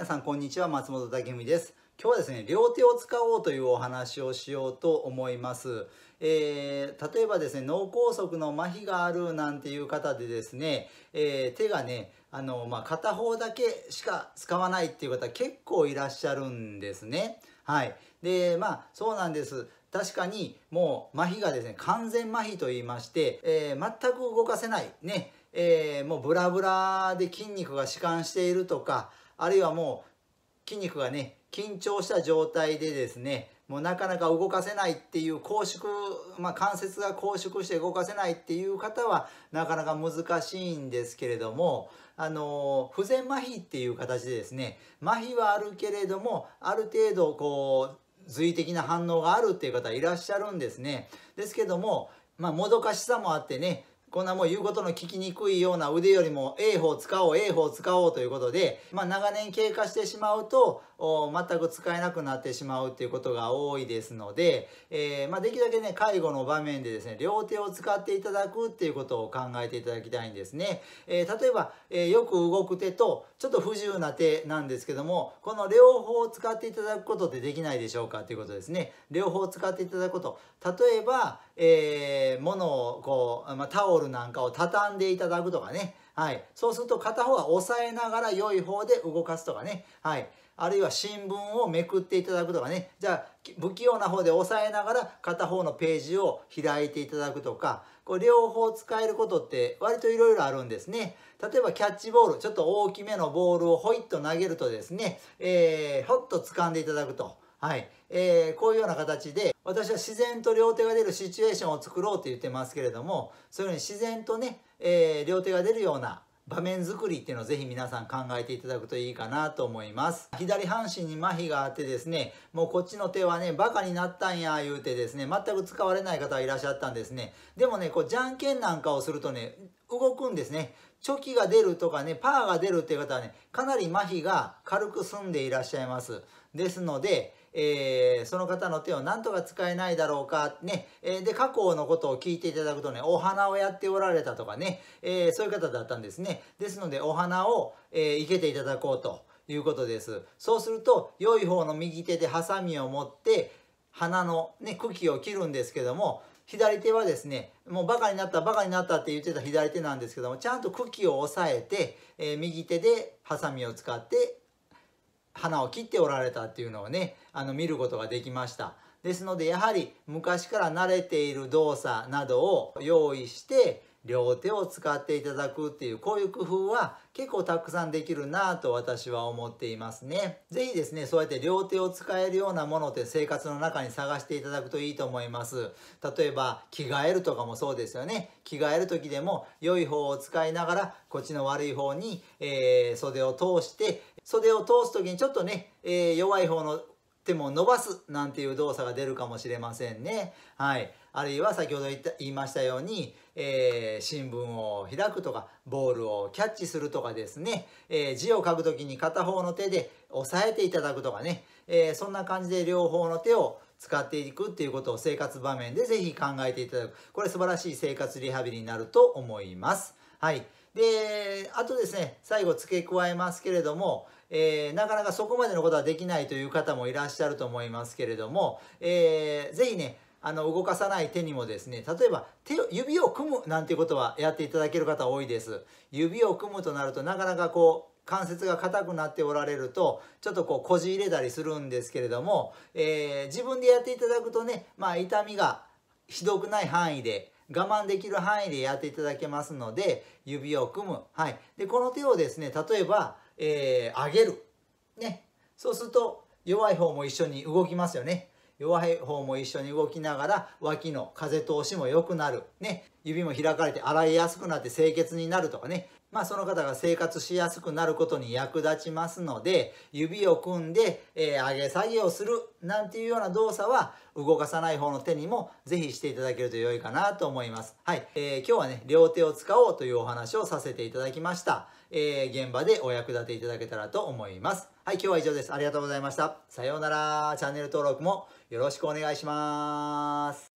皆さんこんにちは松本武美です今日はですね両手を使おうというお話をしようと思います、えー、例えばですね脳梗塞の麻痺があるなんていう方でですね、えー、手がねあの、まあ、片方だけしか使わないっていう方結構いらっしゃるんですねはいでまあそうなんです確かにもう麻痺がですね完全麻痺と言いまして、えー、全く動かせないねえー、もうブラブラで筋肉が弛緩しているとかあるいはもう筋肉がね緊張した状態でですねもうなかなか動かせないっていう拘縮、まあ、関節が拘縮して動かせないっていう方はなかなか難しいんですけれどもあの不全麻痺っていう形でですね麻痺はあるけれどもある程度こう随的な反応があるっていう方いらっしゃるんですね。ですけどもまあ、もどかしさもあってねこんなもう言うことの聞きにくいような腕よりも A 法使おう A 法使おうということで、まあ、長年経過してしまうと全く使えなくなってしまうっていうことが多いですので、えー、まあ、できるだけね介護の場面でですね両手を使っていただくっていうことを考えていただきたいんですね、えー、例えば、えー、よく動く手とちょっと不自由な手なんですけどもこの両方を使っていただくことってできないでしょうかっていうことですね両方使っていただくこと例えば、えー、物をこう、まあ、タオルールなんかを畳んでいただくとかね。はい。そうすると片方は押さえながら良い方で動かすとかね。はい。あるいは新聞をめくっていただくとかね。じゃあ、不器用な方で押さえながら片方のページを開いていただくとか、これ両方使えることって割といろいろあるんですね。例えばキャッチボール、ちょっと大きめのボールをホイッと投げるとですね、えー、ほっと掴んでいただくと。はい。えー、こういうような形で、私は自然と両手が出るシチュエーションを作ろうと言ってますけれども、そういうふうに自然とね、えー、両手が出るような場面作りっていうのをぜひ皆さん考えていただくといいかなと思います。左半身に麻痺があってですね、もうこっちの手はね、バカになったんや言うてですね、全く使われない方がいらっしゃったんですね。でもね、こう、じゃんけんなんかをするとね、動くんですね。チョキが出るとかね、パーが出るっていう方はね、かなり麻痺が軽く済んでいらっしゃいます。ですので、えー、その方の手を何とか使えないだろうか、ね、えー、で、過去のことを聞いていただくとね、お花をやっておられたとかね、えー、そういう方だったんですね。ですので、お花を、え生けていただこうということです。そうすると、良い方の右手でハサミを持って、花の、ね、茎を切るんですけども、左手はですねもうバカになったバカになったって言ってた左手なんですけどもちゃんと茎を押さえて、えー、右手でハサミを使って花を切っておられたっていうのをねあの見ることができました。ですのでやはり昔から慣れている動作などを用意して両手を使っていただくっていうこういう工夫は結構たくさんできるなぁと私は思っていますね。是非ですね、そうやって両手を使えるようなものって生活の中に探していただくといいと思います。例えば着替えるとかもそうですよね。着替える時でも良い方を使いながらこっちの悪い方に、えー、袖を通して袖を通す時にちょっとね、えー、弱い方の手も伸ばすなんていう動作が出るかもしれませんね。はい。あるいは先ほど言った言いましたように、えー、新聞を開くとか、ボールをキャッチするとかですね、えー、字を書くときに片方の手で押さえていただくとかね、えー、そんな感じで両方の手を使っていくっていうことを生活場面でぜひ考えていただく。これ素晴らしい生活リハビリになると思います。はい。であとですね最後付け加えますけれども、えー、なかなかそこまでのことはできないという方もいらっしゃると思いますけれども、えー、ぜひねあの動かさない手にもですね例えば手を指を組むなんていうことはやっていただける方多いです指を組むとなるとなかなかこう関節が硬くなっておられるとちょっとこうこじ入れたりするんですけれども、えー、自分でやっていただくとね、まあ、痛みがひどくない範囲で我慢できる範囲でやっていただけますので指を組む、はい、でこの手をですね例えば、えー、上げる、ね、そうすると弱い方も一緒に動きますよね弱い方も一緒に動きながら脇の風通しも良くなる、ね、指も開かれて洗いやすくなって清潔になるとかねまあ、その方が生活しやすくなることに役立ちますので指を組んで、えー、上げ下げをするなんていうような動作は動かさない方の手にも是非していただけると良いかなと思います。はい、えー、今日はね両手を使おうというお話をさせていただきました。えー、現場でお役立ていただけたらと思います。はい、今日は以上です。ありがとうございました。さようなら。チャンネル登録もよろしくお願いします。